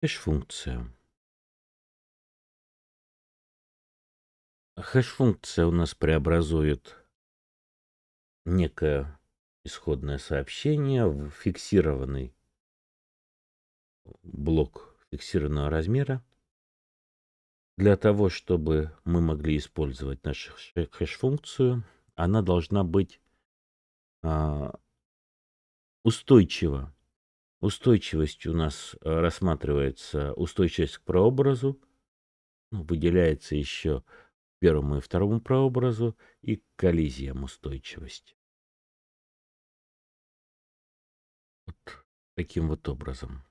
Хэш-функция. Хэш-функция у нас преобразует некое исходное сообщение в фиксированный блок фиксированного размера для того, чтобы мы могли использовать нашу хэш-функцию, она должна быть а, устойчива. Устойчивость у нас э, рассматривается устойчивость к прообразу, ну, выделяется еще первому и второму прообразу и к коллизиям устойчивость. Вот таким вот образом.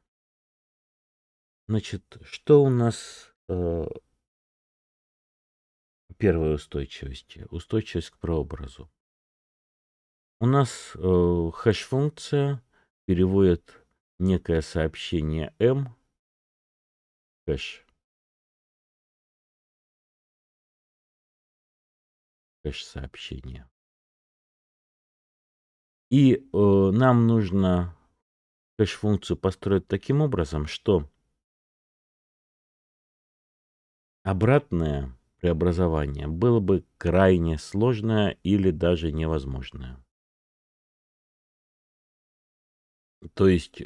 Значит, что у нас э, первой устойчивости, устойчивость к прообразу. У нас э, хэш-функция переводит некое сообщение m «эм» хэш. Хэш-сообщение. И э, нам нужно хэш-функцию построить таким образом, что обратная преобразования было бы крайне сложное или даже невозможное. То есть э,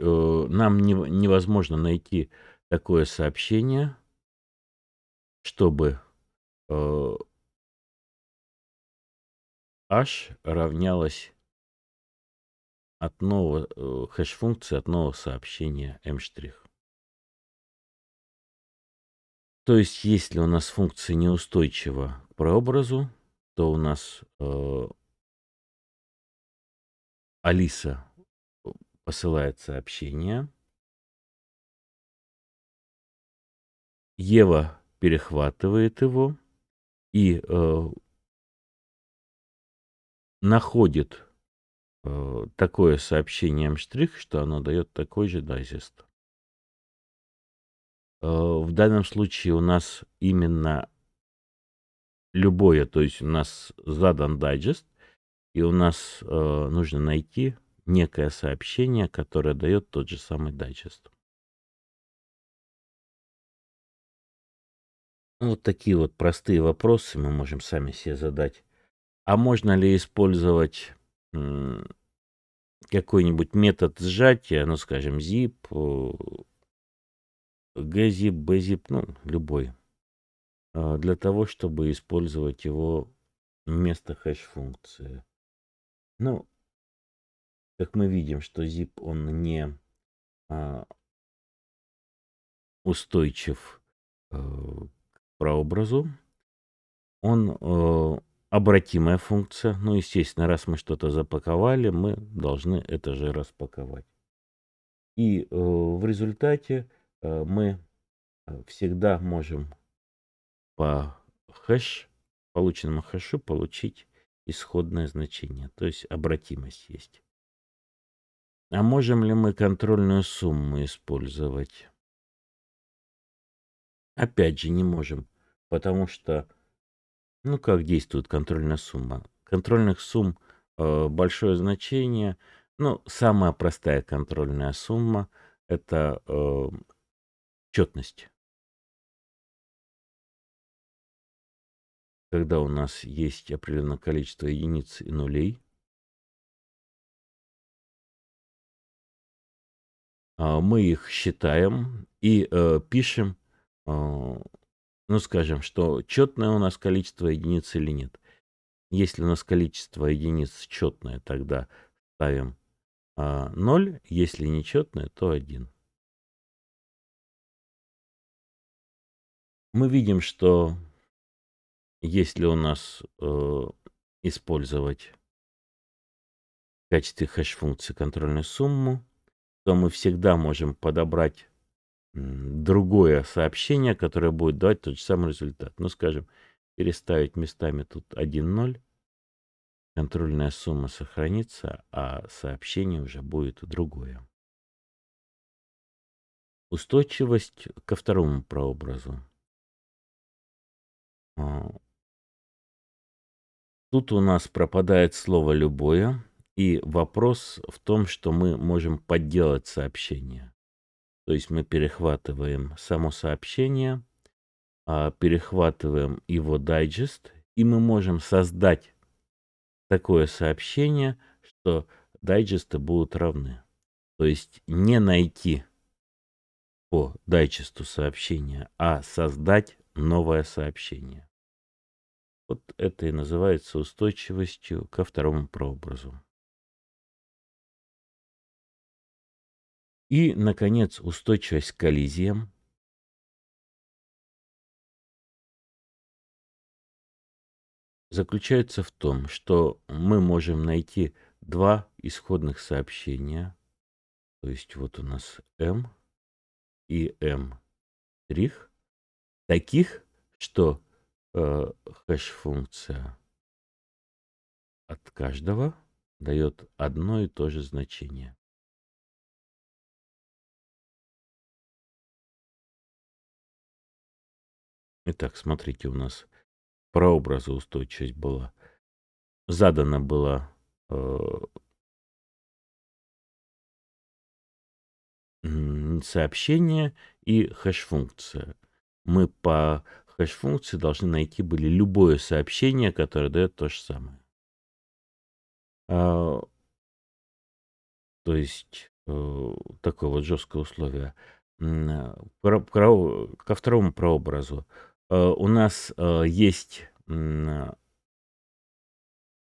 нам не, невозможно найти такое сообщение, чтобы э, h равнялось от нового э, хэш-функции от нового сообщения m'. Эм штрих. То есть, если у нас функция неустойчива к прообразу, то у нас э, Алиса посылает сообщение, Ева перехватывает его и э, находит э, такое сообщение М' что оно дает такой же дайзест. Э, в данном случае у нас именно любое, то есть у нас задан дайджест, и у нас э, нужно найти некое сообщение, которое дает тот же самый дайджест. Ну, вот такие вот простые вопросы мы можем сами себе задать. А можно ли использовать какой-нибудь метод сжатия, ну, скажем, zip, э, газип-базип, ну, любой, а, для того, чтобы использовать его вместо хэш-функции. Ну, как мы видим, что zip, он не а, устойчив а, к прообразу. Он а, обратимая функция. Ну, естественно, раз мы что-то запаковали, мы должны это же распаковать. И а, в результате Э, мы э, всегда можем по хэш, полученному хэшу получить исходное значение, то есть обратимость есть. А можем ли мы контрольную сумму использовать? Опять же, не можем, потому что, ну как действует контрольная сумма? Контрольных сумм э, большое значение, ну самая простая контрольная сумма это э, Четность. Когда у нас есть определенное количество единиц и нулей, а, мы их считаем и э, пишем, а, ну скажем, что четное у нас количество единиц или нет. Если у нас количество единиц четное, тогда ставим э, а, 0, если нечетное, то 1. мы видим, что если у нас э, использовать в качестве хэш-функции контрольную сумму, то мы всегда можем подобрать другое сообщение, которое будет давать тот же самый результат. Ну, скажем, переставить местами тут 1,0, контрольная сумма сохранится, а сообщение уже будет другое. Устойчивость ко второму прообразу. А, тут у нас пропадает слово «любое», и вопрос в том, что мы можем подделать сообщение. То есть мы перехватываем само сообщение, а, перехватываем его дайджест, и мы можем создать такое сообщение, что дайджесты будут равны. То есть не найти по дайджесту сообщения, а создать новое сообщение. Вот это и называется устойчивостью ко второму прообразу. И, наконец, устойчивость к коллизиям. заключается в том, что мы можем найти два исходных сообщения, то есть вот у нас М «эм» и М «эм» штрих, таких, что э, хэш-функция от каждого дает одно и то же значение. Итак, смотрите, у нас прообразоустойчивость была. Задана была э, сообщение и хэш-функция мы по хэш-функции должны найти были любое сообщение, которое дает то же самое. А, то есть э, такое вот жесткое условие. Э, про, про, ко второму прообразу. Э, у нас э, есть э,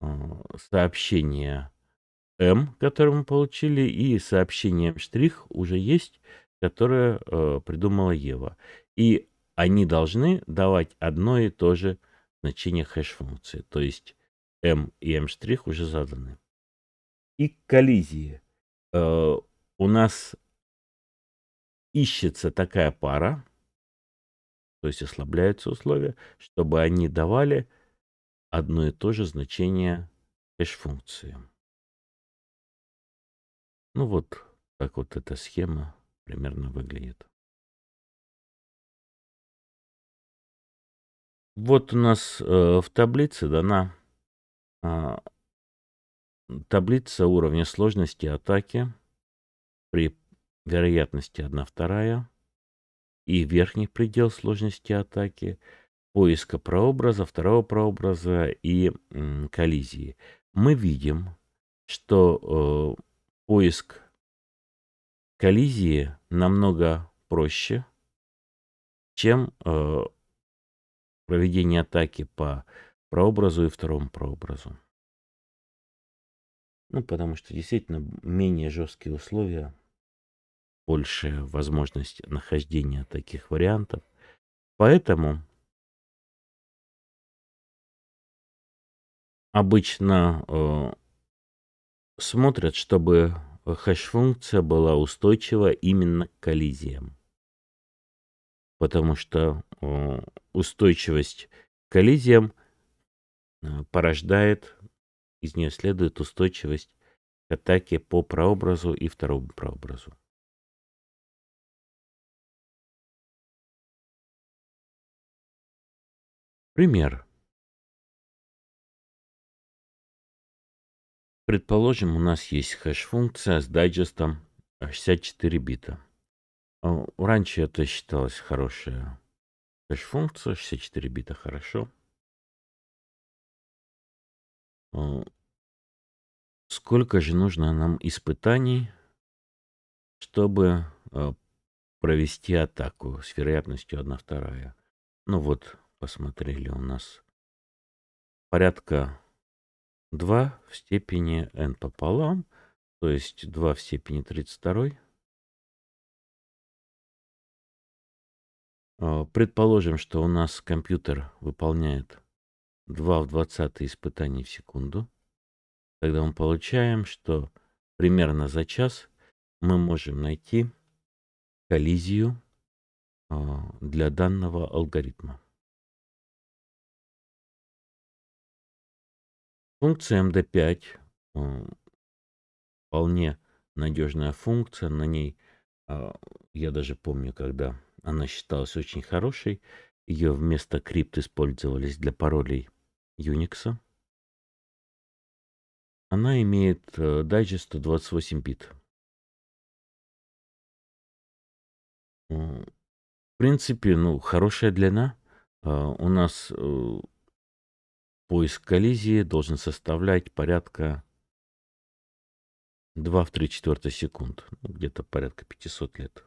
э, сообщение m, которое мы получили, и сообщение М' уже есть, которое придумала Ева. И они должны давать одно и то же значение хэш-функции, то есть m «эм» и m' уже заданы. И коллизии. Э, у нас ищется такая пара, то есть ослабляются условия, чтобы они давали одно и то же значение хэш-функции. Ну вот так вот эта схема примерно выглядит. Вот у нас э, в таблице дана э, таблица уровня сложности атаки при вероятности 1 вторая и верхний предел сложности атаки, поиска прообраза, второго прообраза и э, коллизии. Мы видим, что э, поиск коллизии намного проще, чем э, проведение атаки по прообразу и второму прообразу. Ну, потому что действительно менее жесткие условия, большая возможность нахождения таких вариантов. Поэтому обычно э, смотрят, чтобы э, хэш-функция была устойчива именно к коллизиям потому что э, устойчивость к коллизиям э, порождает, из нее следует устойчивость к атаке по прообразу и второму прообразу. Пример. Предположим, у нас есть хэш-функция с дайджестом 64 бита. Э, раньше это считалось хорошая кэш-функция, 64 бита хорошо. Э, сколько же нужно нам испытаний, чтобы э, провести атаку с вероятностью 1 вторая? Ну вот, посмотрели у нас порядка 2 в степени n пополам, то есть 2 в степени 32 Э, предположим, что у нас компьютер выполняет 2 в 20 испытаний в секунду. Тогда мы получаем, что примерно за час мы можем найти коллизию э, для данного алгоритма. Функция MD5 э, вполне надежная функция. На ней я даже помню, когда она считалась очень хорошей. Ее вместо крипт использовались для паролей Unix. Она имеет дайджест э, 128 бит. В принципе, ну, хорошая длина. А, у нас э, поиск коллизии должен составлять порядка 2 в 3 четвертой секунд, ну, где-то порядка 500 лет.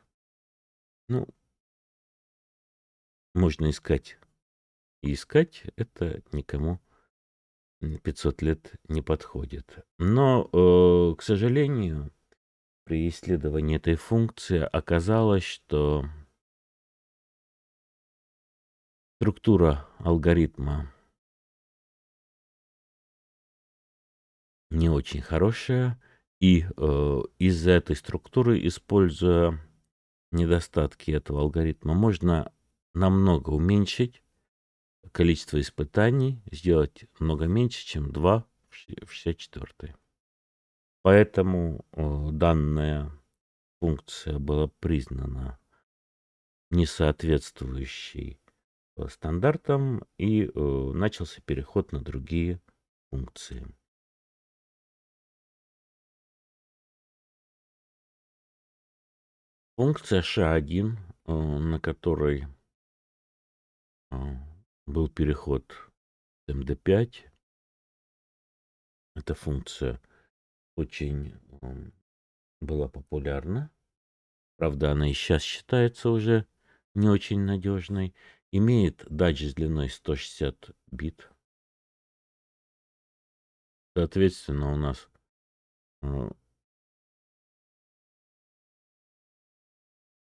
Ну, можно искать. И искать это никому 500 лет не подходит. Но, э, к сожалению, при исследовании этой функции оказалось, что структура алгоритма не очень хорошая, и э, из-за этой структуры, используя недостатки этого алгоритма, можно намного уменьшить количество испытаний, сделать много меньше, чем 2 в 64. Поэтому э, данная функция была признана несоответствующей э, стандартам и э, начался переход на другие функции. Функция SHA-1, на которой а, был переход MD5. Эта функция очень была популярна. Правда, она и сейчас считается уже не очень надежной. Имеет дач с длиной 160 бит. Соответственно, у нас э, а,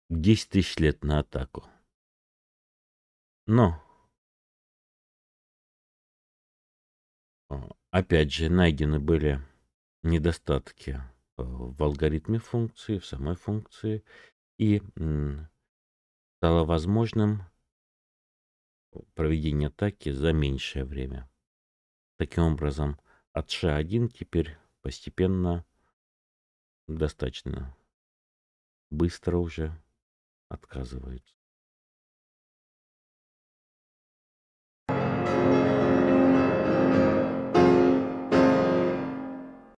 10 тысяч лет на атаку. Но опять же найдены были недостатки э, в алгоритме функции, в самой функции, и стало возможным проведение атаки за меньшее время. Таким образом, от ша1 теперь постепенно достаточно быстро уже отказываются.